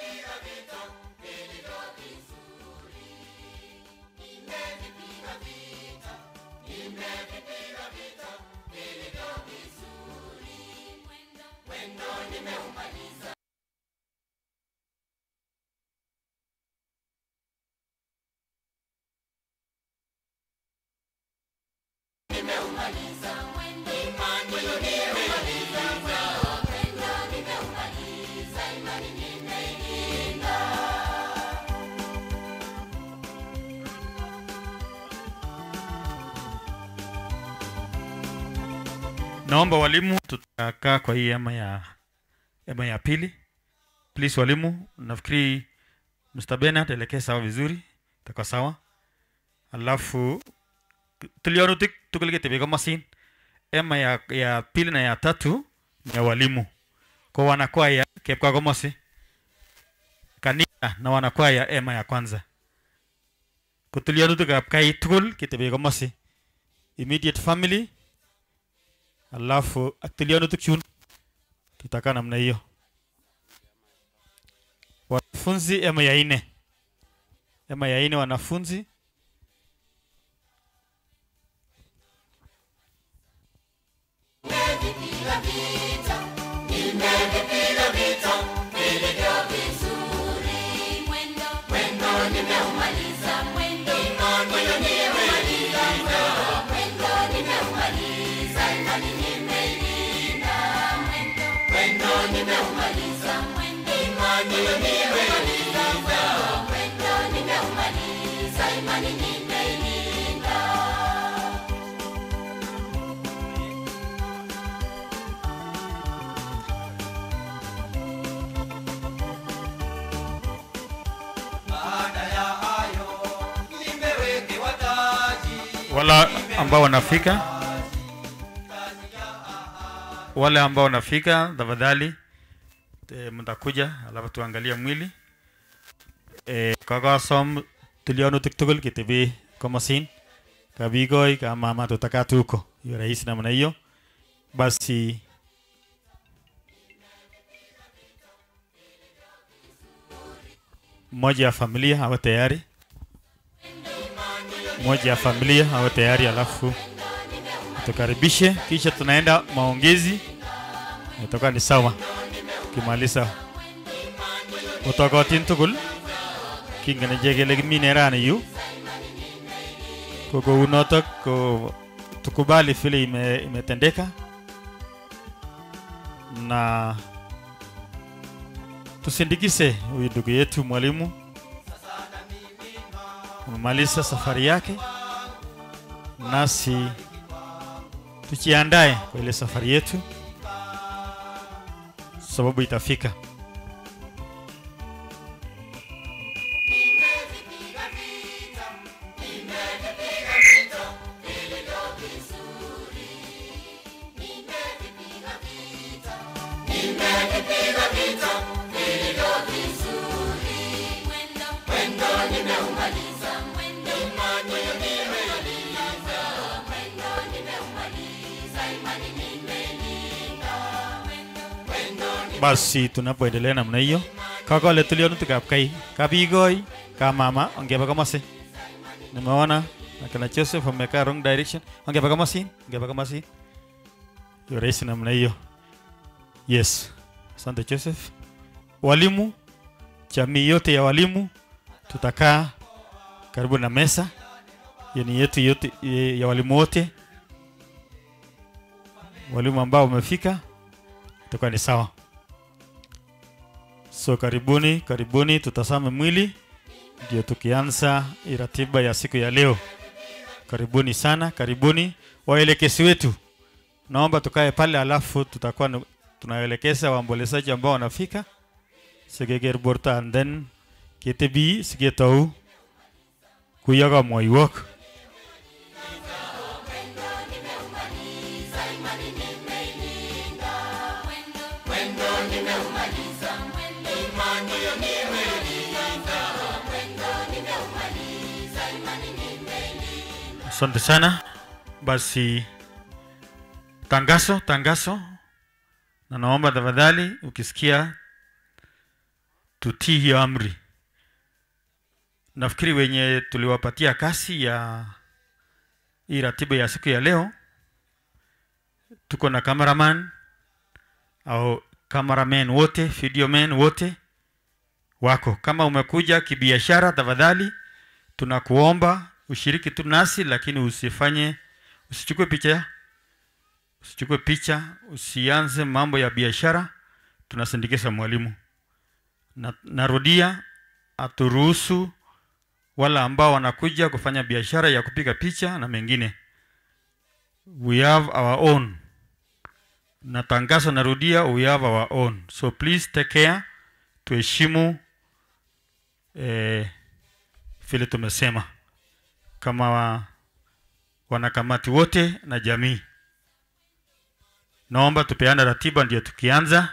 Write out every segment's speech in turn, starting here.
Piga vita vilivyo vizuri, nimevipiga vita, nimevipiga vita vilivyo vizuri, mwendo nimeumaliza. Naomba walimu, tutakaa kwa hii hema ya hema ya pili. Please walimu, nafikiri Mr. Bernard elekee sawa vizuri, itakuwa sawa. Alafu tuliona tukileke tebeka masin ema ya, ya pili na ya tatu ni ya walimu kwa wanakwaya kepka gomosi kanisa na wanakwaya ema ya kwanza kutulianutikab kai tugul ketebe komosi immediate family alafu aktiliano tukiun tutaka namna hiyo. Wanafunzi ema ya nne, ema ya nne wanafunzi ambao wanafika, wale ambao wanafika, tafadhali eh, mtakuja alafu tuangalie mwili eh, kakasom tilianutik tugul kitibi komosin kabigoi kamama tutakatuko tuko hiyo rahisi namna hiyo basi moja ya familia awe tayari moja ya familia awe tayari, alafu tukaribishe, kisha tunaenda maongezi, itakuwa ni sawa tukimaliza otokotin tugul kingen ichek yu ko kounotok ko tukubali vile ime, imetendeka na tusindikise huyu ndugu yetu mwalimu umemaliza safari yake, nasi tujiandae kwa ile safari yetu, sababu itafika. Basi tunapoendelea namna hiyo, kakole tulionutikab kai kabigoi kamama ongebe komosi. Nimeona akina Joseph ameka wrong direction, ongebe komosin, ongebe komosin. Hiyo namna hiyo. Yes, asante Joseph. Walimu, jamii yote ya walimu tutakaa karibu na mesa yani yetu yote ya walimu wote, walimu ambao wamefika, itakuwa ni sawa. So karibuni, karibuni tutasame mwili ndio tukianza iratiba ya siku ya leo. Karibuni sana, karibuni waelekezi wetu. Naomba tukae pale, alafu tutakuwa tunaelekeza waombolezaji ambao wanafika segeger borta and then ketebi sigetau kuyaga moiwok Asante sana. Basi tangazo, tangazo, na naomba tafadhali ukisikia tutii hiyo amri. Nafikiri wenye tuliwapatia kasi ya hii ratiba ya siku ya leo, tuko na cameraman au cameraman wote, man wote wako. Kama umekuja kibiashara, tafadhali tunakuomba ushiriki tu nasi, lakini usifanye, usichukue picha, usichukue picha, usianze mambo ya biashara. Tunasindikisha mwalimu na, narudia, aturuhusu wala ambao wanakuja kufanya biashara ya kupiga picha na mengine. We have our own. Natangaza, narudia, we have our own, so please take care, tuheshimu eh, vile tumesema kama wa, wanakamati wote na jamii. Naomba tupeane ratiba ndio tukianza.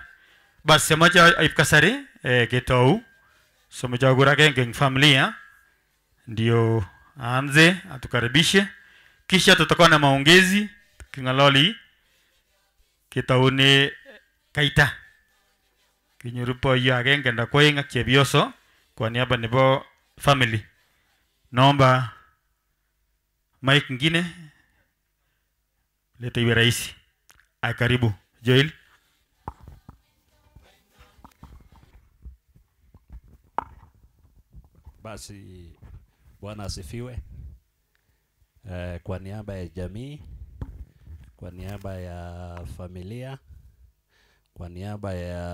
Basi semaja ifkasari eh, getau someja gurake ngeng familia ndio aanze atukaribishe, kisha tutakuwa na maongezi kingaloli kitaone kaita Kinyurupo hiyo agenge nda koeng kwa niaba nebo family. Naomba Mike ngine leta iwe rahisi. Ay, karibu Joel. Basi Bwana asifiwe. Eh, kwa niaba ya jamii, kwa niaba ya familia, kwa niaba ya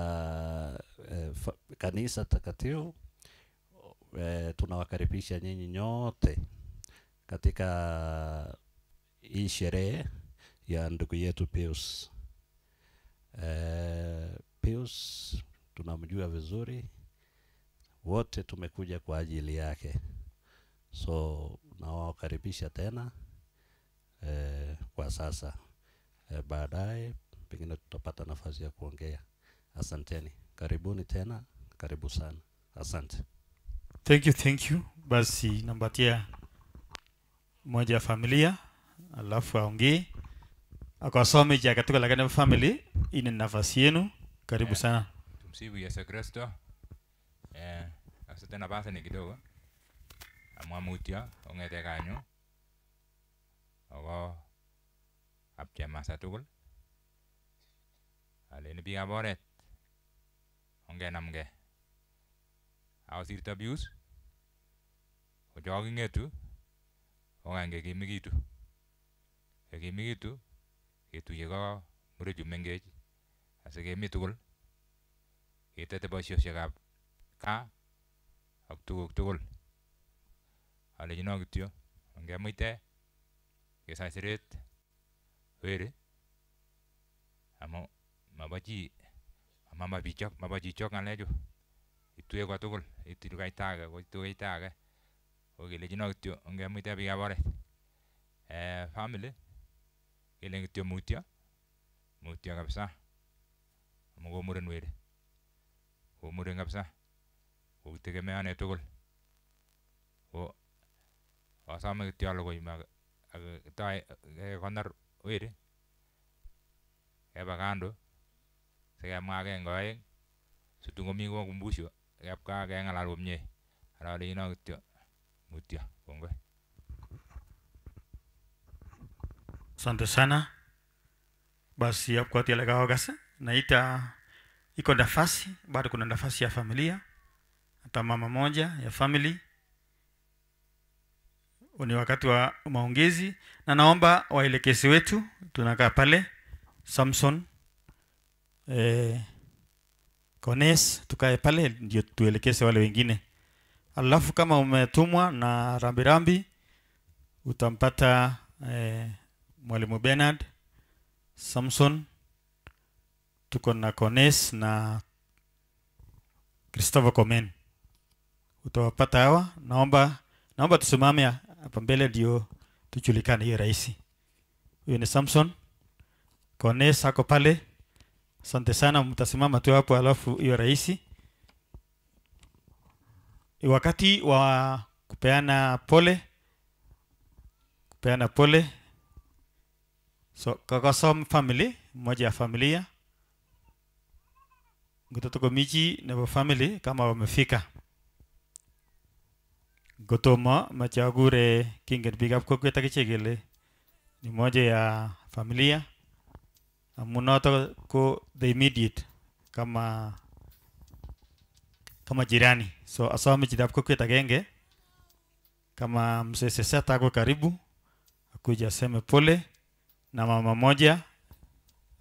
eh, kanisa takatifu eh, tunawakaribisha nyinyi nyote katika hii sherehe ya ndugu yetu Pius. E, Pius tunamjua vizuri, wote tumekuja kwa ajili yake, so nawakaribisha tena e, kwa sasa e, baadaye pengine tutapata nafasi ya kuongea. Asanteni, karibuni tena, karibu sana, asante. Thank you, thank you. Basi nambatia moja ya familia alafu aongee akasome ja katika lakini family ini nafasi yenu karibu yeah. sana tumsifu Yesu Kristo eh asante nafasi ni kidogo amwamutia ongete kanyo ako kapchemasa tugul aleni biikab oret ongenamge akosirto bius kochoking'etu okany kekimekitu yekimekitu ketuye ko chu mengech asikemi tugul ketete boisiosyekab gaa ak tuguk tugul alechino kityo ongemuite kesaiseret weri amu mobo chi mama bichok mobo chichok ng'alechu ituech tugul itil kaita age koitu kaita age kelechino kityo ngemuite biikab oret eh, family kelen kityo mutyo mutyo kabisa amu komuren weri komuren kabisa kokitegemeane tugul ko asome kityo alugui akitoi kekonor weri keba kando sikemwa agenge oeng situn komii kongumbusho kebwa keng'alal komie ara lechino kityo mutio kongwe asante sana basi hapo kati naita iko nafasi bado kuna nafasi ya familia hata mama moja ya family ni wakati wa maongezi na naomba waelekezi wetu tunakaa pale samson eh, kones tukae pale ndio tuelekeze wale wengine Alafu kama umetumwa na rambirambi rambi, utampata eh, mwalimu Bernard Samson, tuko na Cones na Christopher Komen, utawapata hawa. Naomba naomba tusimame hapa mbele ndio tujulikane hiyo rahisi. Huyu ni Samson Cones, ako pale. Asante sana, mtasimama tu hapo, alafu hiyo rahisi wakati wa kupeana pole kupeana pole so kakasom family mmoja ya familia ngototoko miji nebo family kama wamefika ngotomo mache akure kingen up kokwet akichek kele ni moja ya familia amu noto ko the immediate kama kama jirani so asome chithapu genge kama mzee Sesata ako karibu akuja aseme pole na mama moja,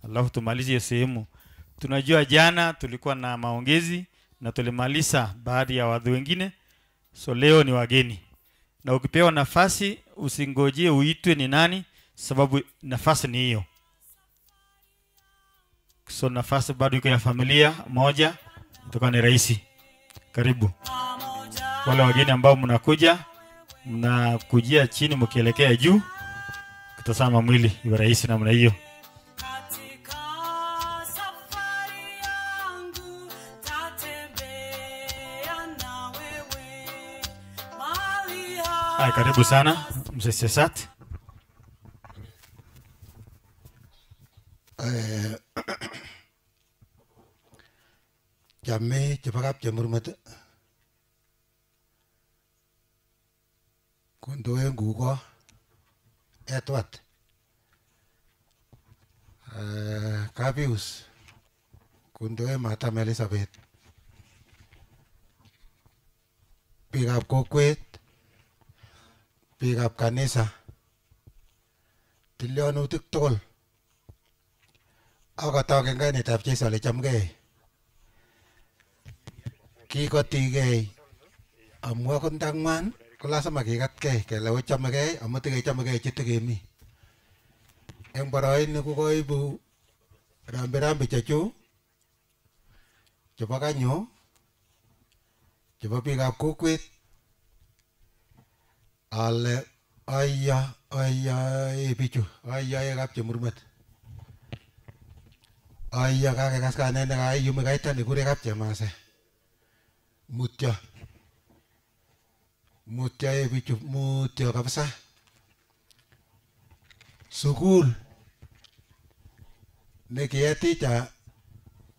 alafu tumalizie sehemu. Tunajua jana tulikuwa na maongezi na tulimaliza baadhi ya wadhi wengine, so leo ni wageni, na ukipewa nafasi usingojie uitwe ni nani, sababu nafasi ni hiyo. So nafasi bado iko ya familia moja, itakuwa ni rahisi. Karibu wale wageni ambao mnakuja, mnakujia chini mkielekea juu, kutazama mwili iwe rahisi namna hiyo. Haya, karibu sana mzee Sesat. Eh, jamme jabakap jamurmata kondoe ngugo etwat eh, kapius kondoe matam Elizabeth biikab kokwet biikab kanisa tilionutik tugul akotok eng kainetab Jeiso ale kikotikei amwa kondang'wan ko lasima kikatkei kele ochamegei amu tikechomegei chetikemi eng boroinik ko koibu rambirambi chechu chebo kanyo chebo biikab kokwet ale aya ayae bichu ayae kapchemurmet aya kakekas kanet nekayumi kaita nekure kapchemasai mutya mutya e bicu mutya apa sah sukul nekiati ya ta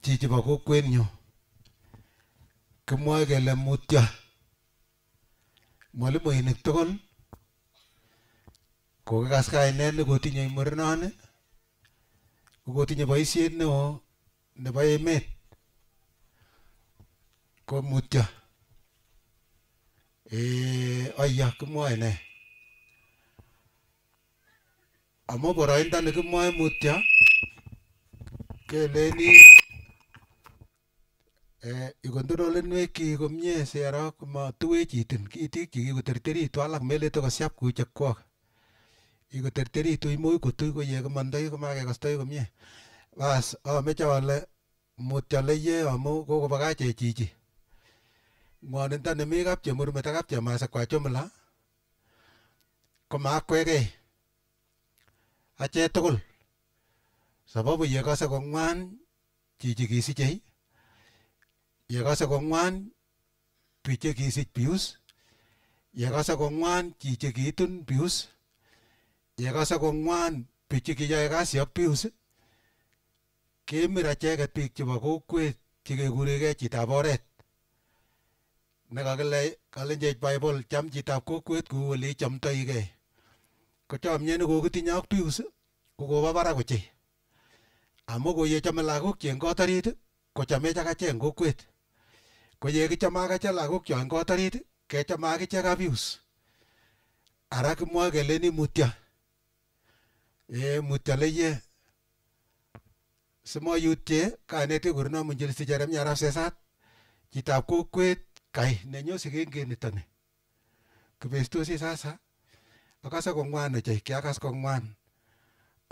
cici bako kwenyo kemua kele mudah mwalimu inik tugul kokikas kainet nekotinye mornoni kokotinye boisiet neo ba emet có một giờ ê, ai ya cái mua này à mua bỏ ra nên cái mua một giờ cái này đi ê, e ikondoro lên mấy kỳ cũng nhẹ xe ra mà tuê chỉ tình cái tiếc chỉ của tử tế đi toa lạc mê lê tôi có xếp của chặt qua iko terteri tui mui ko tui ko cái ko mandai ko mage ko stoi ko mie bas o me chawale mut chale ye có mu ko ko bagache chichi ngwon en tan nemi kapchemur meto kapchemasakwa jumla komakwekei ache tugul sababu yekose kong'wan chichi kisichei yekose kong'wan biik chekisich pius yekose kong'wan chi chekiitun pius yekose kong'wan biik chekiyoe kasi ak pius kemir acheket biik chebo kokwet chekekuregei chitab oret nekakile kalenjech bible cham chitab kokwet kou ole ichamtoigei ko chomyet nekokitinye ak tuyus ko kobo barak ochei amu ko ye chome lagok che eng kot orit kochamech akache eng kokwet ko ye kichome akache lagok cho eng kot orit kechame akiche kabius ara kimwoe keleni mutyo ee mutyo leye simoyutye kanetik kurno Munjilisi Jeremia Rabsesat chitab kokwet kai nenyo sikengeit nitoni. Kipestosi sasa, akase kongwan ochei, kiakas kongwan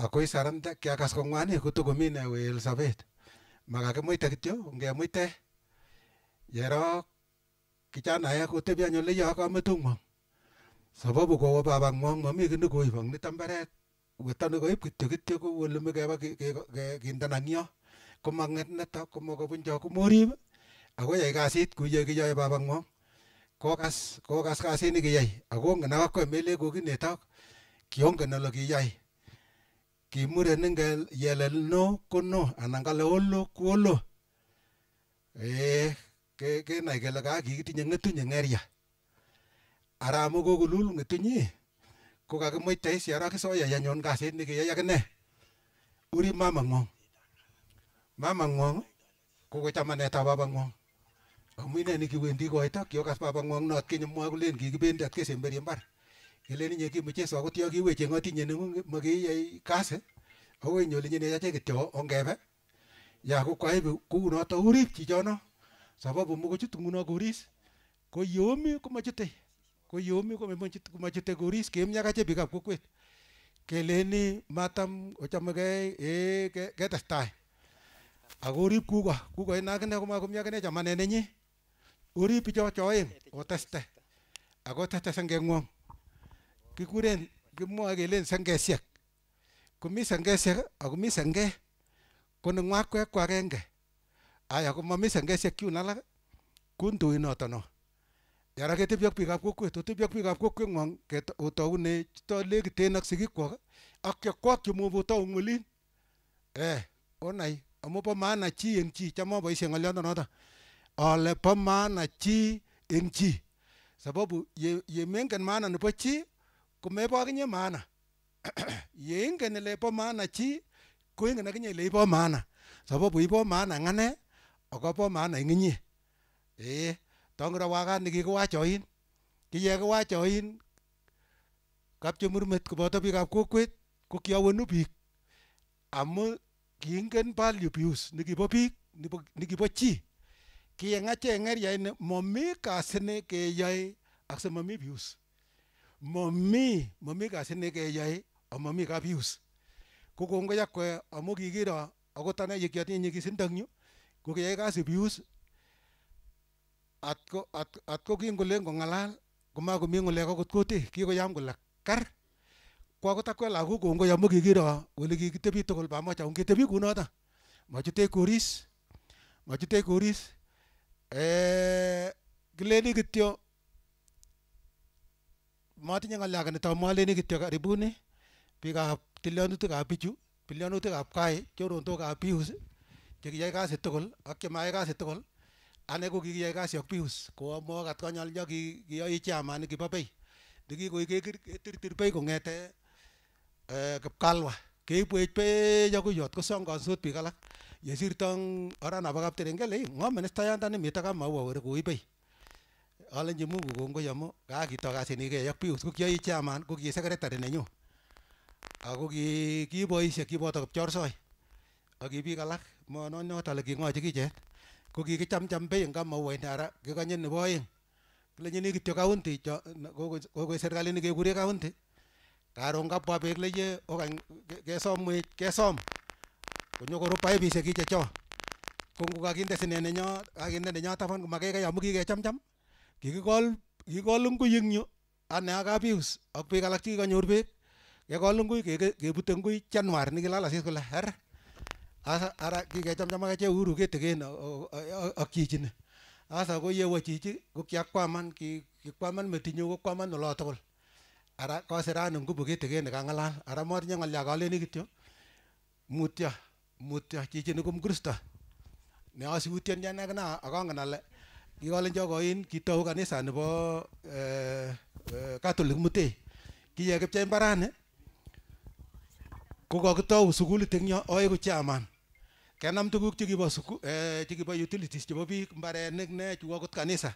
akoi Ako kiakas ko kotokomi ne wel sobet. Makakimuite kityo, ngemuite yerok kijanaek kotebi any ole kametung'wong. Sababu kowo babang'wong mami ki nekoip ang nito mbaret. Wetoni koip kityo kityo ko ole mi kepa kindana ng'yo. Komang'et neto, komakobuncho, komorip ako yai kasit kuye kuyekiyae papang'wong, kokas kokas kasit nekiyai, akongen akoi melen kokinetok, kiongen ole kiyae. Ki murenik ngel yelel no ko no anan kale olo ko olo, ee ke kenai kele kaa kikitinye ng'etunyik ng'erya, ara amu kokolul ng'etunyi, ko kakimuitaishe ara kisoyai anyun kasit nekiyai akine, urip mamang'wong, mamang'wong ko ko chamanet ap papang'wong. Amun ine nikiwendi koito kiokas baba ng'wong'not kinye mwoe kolen kikibendi at kesemberi mbar. Kelen inye kimucheso akot yo kiwecheng'oti inye neng'ung makiyai kasi ako inye olinye neyache kityo ongebe ya ko kwaibu kounoto urip chichono sababu mokochut nguno koris ko yeomi komochute ko yeomi komochute koris kemi akache biikab kokwet keleni matam ochamegei ee ketestai akorip kuko kuko en akine akine chamanet nenyin urip bichocho oeng koteste ako teste sengengwong kikuren kimwoe kelen sengesiek komi sengesiek akomi senge ko ne ng'wakwek ko agenge aya komami sengesiek chun alak kundui noto no yara ketebi ak biikab kokwet otebi ak biikab kokweng'wong otoune lekiten ak sigikwok ak chekwok chemobotoung olin eh onai amu bo maana chi eng chi cham aboisie ng'oliondonoto ale po maana chi eng chi sababu ye, ye mengen maana nebo chi komebo akinye maana ye ingen ile po maana chi koingen akinye ile ipo maana sababu ipo maana ng'ane akopo maana eng inye ee tongoro wakat nikikiwachoin kiyekiwachoin kapchemurmet koboto biikab kokwet ko kiawonu biik amu kiingen value pius nikibo biik nikibo chi kiyeng acheng eria ini momi kasi nekeyoe ak simomi views momi momi kasi nekeyoe amomi ka views ko kongoi akwe amu kikiro akot ane ye kiatinye nyikisindo eng yu ko kiyoe kasi views atko at, atko kingolen kong'alal komakomi ng'ulek akot kutit kikoyam kole kar ko akot akwe lagok kongoi amu kikiro ole kikitebi tugul pamoja ongitebi kunoto machutech koris machutech koris kileni eh, kityo motinye ng'alyo ake netou moleni kityo karibuni biikab tilyonutikab bichu tilyonutikab kai choronokab Pius chekiyai kasi tugul ak chemayai kasi tugul ane ko kikiyai kasi ak Pius ko amwoe atkonye kiyoe chairman kibo bei nekikoik ketirtir bei kong'ete eh, kipkalwa keibwech beiyo kuyot kosongonsot pika lak yesir tong ara na bagap terenge le ngo menesta yan tani mita ka mau wawere ko pei. ala nje mungu gongo yamo ka kito ka sini sinige yak pius ko kiyi chairman kuki ki secretary ne nyu ako ki ki boishe ki boto chor soy aki biik alak mo non noto le kingochi kichet ko kikichamcham bei eng kamawe ara kikonye nebo oeng ka kityo county kokoe serkali nekekure county karon kabwa beek ke som kesom ke kesom cecho paipishek kichecho kinde sene ne nyo kakinde nenyo taban komakekai amu kikechamcham kikikol kikikol ngui eng yu ane ak kapius ak biik alak chikikanyor beek kekol chan kebute ngui Januar kila asis kula her asa ara kikechamcham ak achek Uhuru keteken ak chichi ni asa ko yewo chi ko kiakwaman kikwaman metinyu kokwaman olo tugul ara kosiranu ngubu ka nekang'alal ara ka ng'olyo kaleni kityo mutya mutyo nukum komkristo ne asutieni ane kina ki ale kikolen chokoin kitou kanisa nebo eh, eh, Catholic mutei kiye kipchei mbarani ko kokitou sukulit eng yo oeku chairman kenam tuguk chiki eh, chekibo utilities chebo biik mbarenik ne chu akot kanisa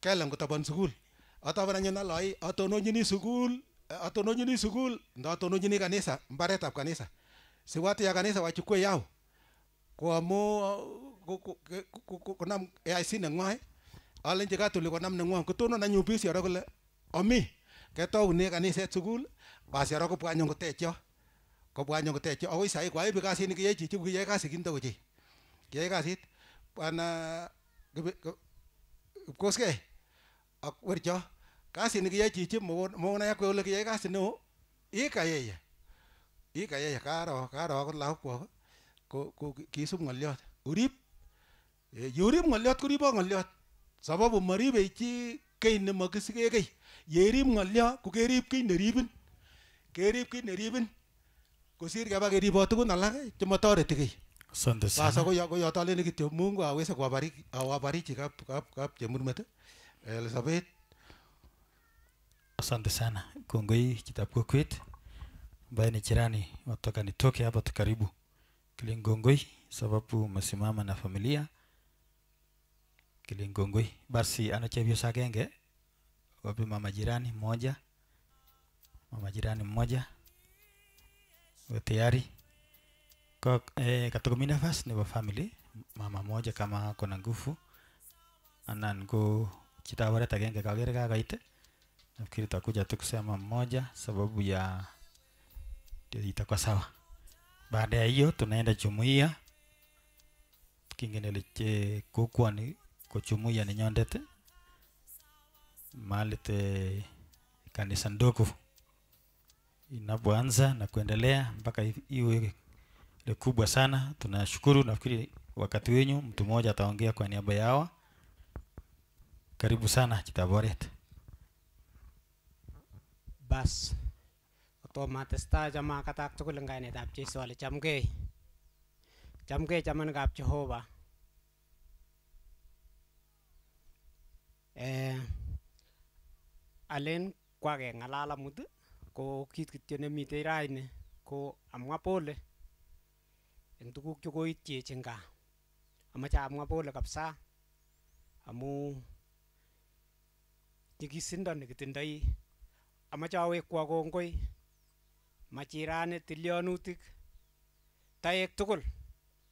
kuta kotaban sukul ataban anyun atau ni sukul ni sukul kanesa, kanisa tap kanisa si watu ya kanisa wachukue yao kuamua konam AIC nengwai alenchi katuli konam nengwong kotonon anyun biik sioro kole omi ketoune kaniset sukul basi oro kobwa anyun kotecho kobwa anyun kotecho akoi sahi kwaibu kasit nikiyoe chichi kiyoe kasit kinto kochei kiyoe kasit bwana kipkoskei ak wercho kasit nikiyoe chichi mokonayak kole kiyoe kasit neo ikayeye ya karo karo akot lagokwok ko, ko kisub ngaliot urip yeurip mari koribok ki sababu ne chi kei nemokisikee kei yerip ya ng'olyo ku kerip ne neribin kerip kiy neribin kaba keba keribot tugun alak chemotoreti kiy asante sana sasa ya, koyo ya awe toleni kityo Mungu awa kuwabariki awabariki kap kap kap mete elisabeth sonde sana kongoi kitap kokwet ambaye ni jirani, wataka nitoke hapa tukaribu Kilingongoi sababu masimama na familia Kilingongoi. Basi ana chevyosa genge wapi, mama jirani mmoja, mama jirani mmoja tayari kwa eh, katogomi nafasi nebo family mama moja kama ako na nguvu anan ko chito ab oret agenge kagere kakoit nafikiri takuja tu kusema mmoja sababu ya itakuwa sawa. Baada ya hiyo tunaenda jumuiya, kingine kukua ni kuchumuia ni nyondete mahali te kanisa ndogo inapoanza na kuendelea mpaka iwe ile kubwa sana. Tunashukuru, nafikiri wakati wenyu mtu mmoja ataongea kwa niaba yao. Karibu sana Kitaboret. Basi to ma testa jama katak to kulangai ne dap chi swale chamke chamke chaman gap chi ho ba eh alen kwa ge ngalala mut ko kit kit ne mi te rai ne ko amwa pole en tukuk chu ko itche chenga ama cha amwa pole kapsa amu nyikisindo nekitindoi amache awekwa kongoi machirani tilyonutik taek tugul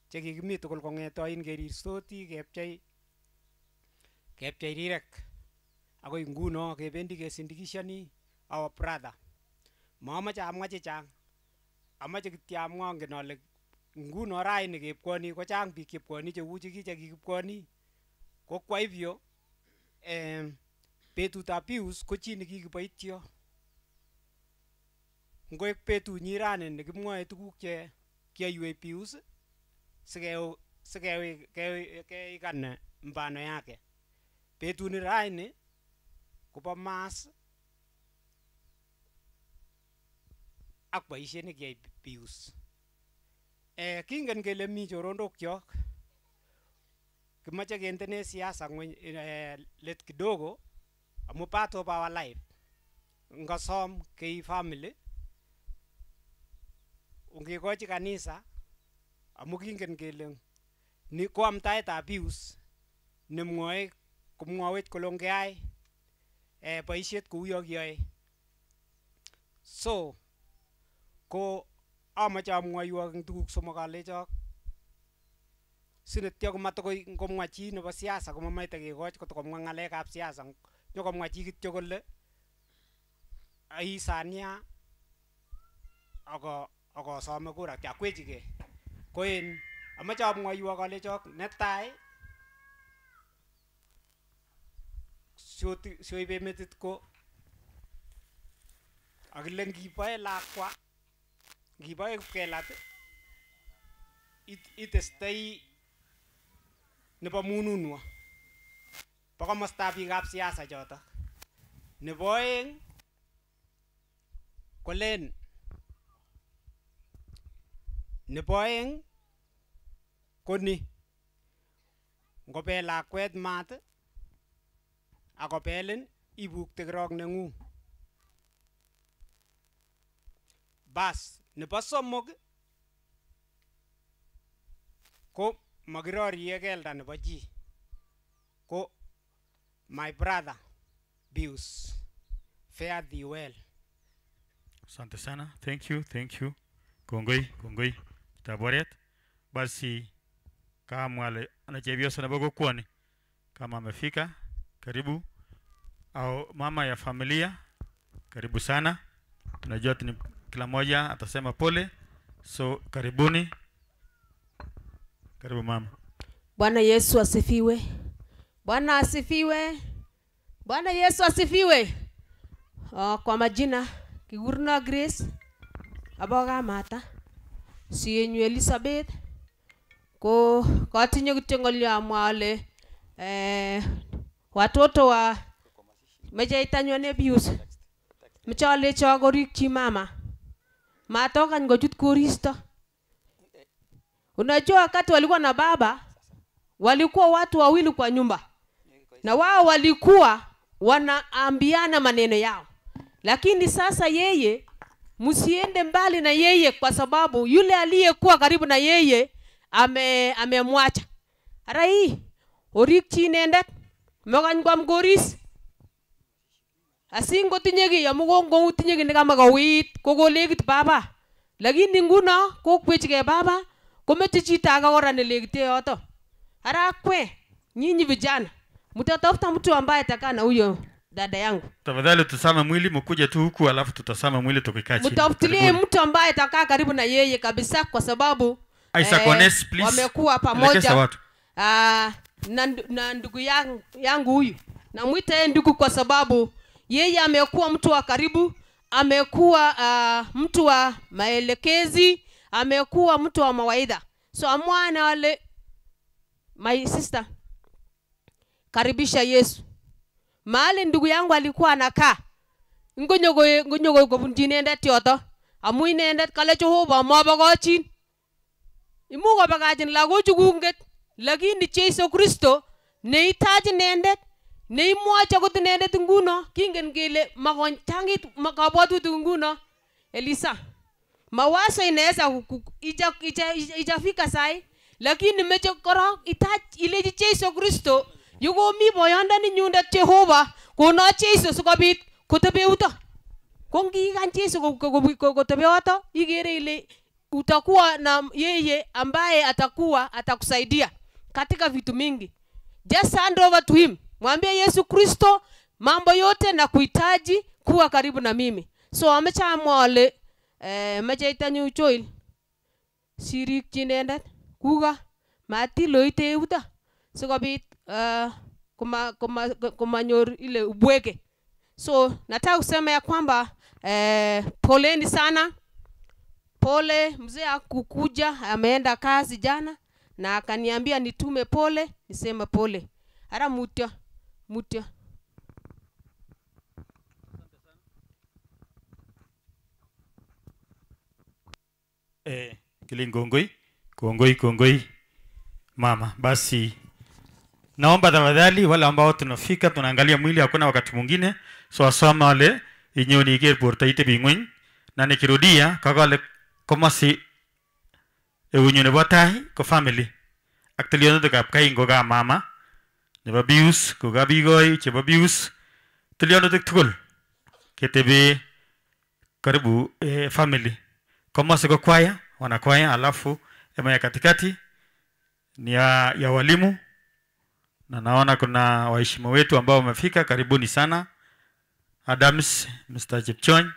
kikimi tugul kong'etoin kerirsoti kepchei kepchei rirek akoi nguno kebendi kesindikishani our brother mamache amwa chechang amache kityo amwa angen ale nguno raini kepkwoni kochang biik chepkwoni cheu che kikipkwoni ko kwa hivyo eh, betutab pius ko chi nekikiboityo ngoek petunyi rani nekimwoe tuguk che kiaiwei Pius sikeikane mbano yake petuni raini kobo mass ak boisiet nekiyai Pius eh, kingen kele mi chorondokyok kimoche kendene siasa ngweny eh, let kidogo amu part of our life ngasom kei family ongikochi kanisa amu kingen kele ni ko amtaetab bius nemwoe komwowech kole ongeyai eh, boisiet kou yo kiyoe so ko amoche amwoiwok eng tuguk somok alechok sinetyo komatokoi ngomwa chi nebo siasa komamoite kekoch kotokomwa ng'alekab siasa nyokomwa chi kityo kole aisania ako akosome kura kiakwechigei ko en amoche amwoiwok alechok netai sioibe metit ko akile ngiboe lakwa ngiboe kipkelat itestoi nebo mununwo bo komostab biikab siasa chotok nebo oeng kolen Nebo aeng ko ni ngobel lakwet maat akobelin ibukte korok neng'ung bas nebo somok ko makirorie kelda nebo chi ko my brother Bius fare thee well asante sana thank you thank you kongoi kongoi taboret basi kama anajaribia sana bogo kwani kama amefika karibu au mama ya familia karibu sana tunajua ni kila moja atasema pole so karibuni karibu mama bwana yesu asifiwe bwana asifiwe bwana yesu asifiwe o, ah, kwa majina kigurno grace abogamata sienyu Elizabeth ko katinye kityo ngolyo amwa ale eh, watoto wa mecheitanywa Nebius meche alecho korikchi mama matokany kochut koristo. Unajua, wakati walikuwa na baba walikuwa watu wawili kwa nyumba, na wao walikuwa wanaambiana maneno yao, lakini sasa yeye msiende mbali na yeye, kwa sababu yule aliyekuwa karibu na yeye ame amemwacha. Arai orikchi inendet mokany kwam koris asingotinye kiy amu kongoutinye kiy nekamakouit kokolekit baba lakini nguno kokwechigei baba komeche chito ake kora nelekite yoto. Ara kwe nyinyi vijana mutatafuta mtu ambaye takana huyo dada yangu tafadhali tutasama mwili mkuja tu huku alafu tutasama mwili tukikaa chini mtafutilie mtu ambaye atakaa karibu na yeye kabisa kwa sababu Isaac, eh, wamekuwa pamoja uh, na, na ndugu yangu yangu huyu namwita yeye ndugu kwa sababu yeye amekuwa mtu wa karibu amekuwa uh, mtu wa maelekezi amekuwa mtu wa mawaidha so amwana wale my sister karibisha yesu mahali ndugu yangu alikuwa anakaa ngonyokoi ngonyokoi kobunchi inendet yoto amu inendet kale Jehova mobokochin imuch kobakachin lagochu kunget lakini Jeiso Kristo neitach inendet neimwochi akot inendet nguno kingen kele makochangit kabwatutik nguno Elisa mawazo inaweza ijafika sai lakini meche korok itach ilechi Jeiso Kristo yu komi boyondoni nyundet Jehova kono Jeiso sikobit kotebe yuto ko ngikany Jeiso kotebe yoto igere ile utakuwa na yeye ambaye atakuwa atakusaidia katika vitu mingi just hand over to him mwambie Yesu Kristo mambo yote na kuhitaji kuwa karibu na mimi so amechamwa ole eh, meche itanyu choil sirikyi inendet kuka matiloite euta sikobit Ah, kuma, kuma, kuma, nyor, ile ubweke. So nataka kusema ya kwamba eh, poleni sana, pole. Mzee akukuja ameenda kazi jana na akaniambia nitume pole, nisema pole. Hara mutya mutya Eh, Kilingongoi, kongoi kongoi mama, basi Naomba tafadhali wale ambao tunafika tunaangalia mwili, hakuna wakati mwingine so wale inyo inyoni iker porta ite bingwen na nikirudia si e eunyu ne batai ko family aktelio ndo kap kai ngoga mama ne bius ko ka che babius bius ndo tukul ketebe karibu e family komasi ko kwaya wanakwaya alafu ema ya katikati ni ya, ya walimu na naona kuna waheshimiwa wetu ambao wamefika, karibuni sana. Adams, Mr. Jepchon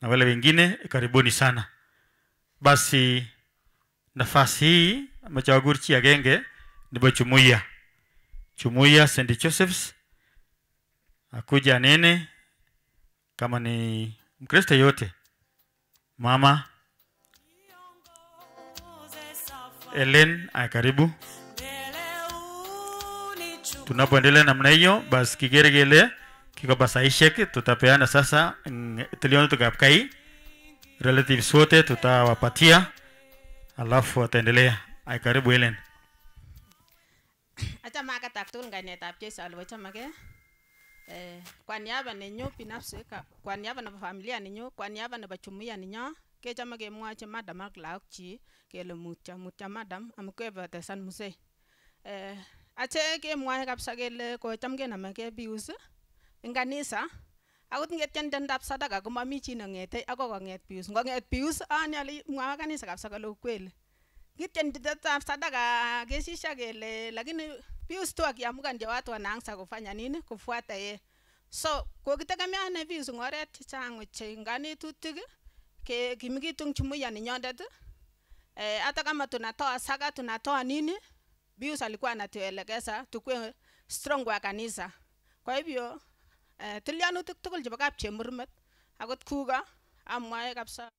na wale wengine, karibuni sana. Basi nafasi hii machawagurchi ya genge ndipo chumuia chumuia St. Joseph's akuja anene kama ni Mkristo yote mama Ellen, karibu tunapoendelea namna hiyo basi kigeregele kikabasaisheke tutapeana sasa tuliona tukapkai relatives wote tutawapatia alafu wataendelea karibu Helen achame aketab tugul kainetab Jeiso ale kochamegee eh, kwa niaba nenyu binafsi kwa niaba nebo familia nenyu kwa niaba nebo jumuiya nenyo kechome kemwochi madam ak laokchi kele mutyo mutyo madam amu kebetesan musei eh, achek kemwoe kabisa kele kocham kenamekei bius eng kanisa akot ngetyen tendab sadaka komami chi neng'ete akoi kong'et bius ngong'et bius anyolu mwawa kanisa kabisa kole ukweli ngityen tendab sadaka kesisha kele lakini bius tu akiamukan cha watu wanaanza kufanya nini kufuata ye so kokitegemeane bius eng oret chechang ochei eng ke kimikitun jumuiya nenyondet eh, ata kama tunatoa saka tunatoa nini Pius alikuwa anatuelekeza tukue strong wa kanisa. Kwa hivyo eh, tilyanutik tugul chebo kapchemurmet akot kuga amwae kapsa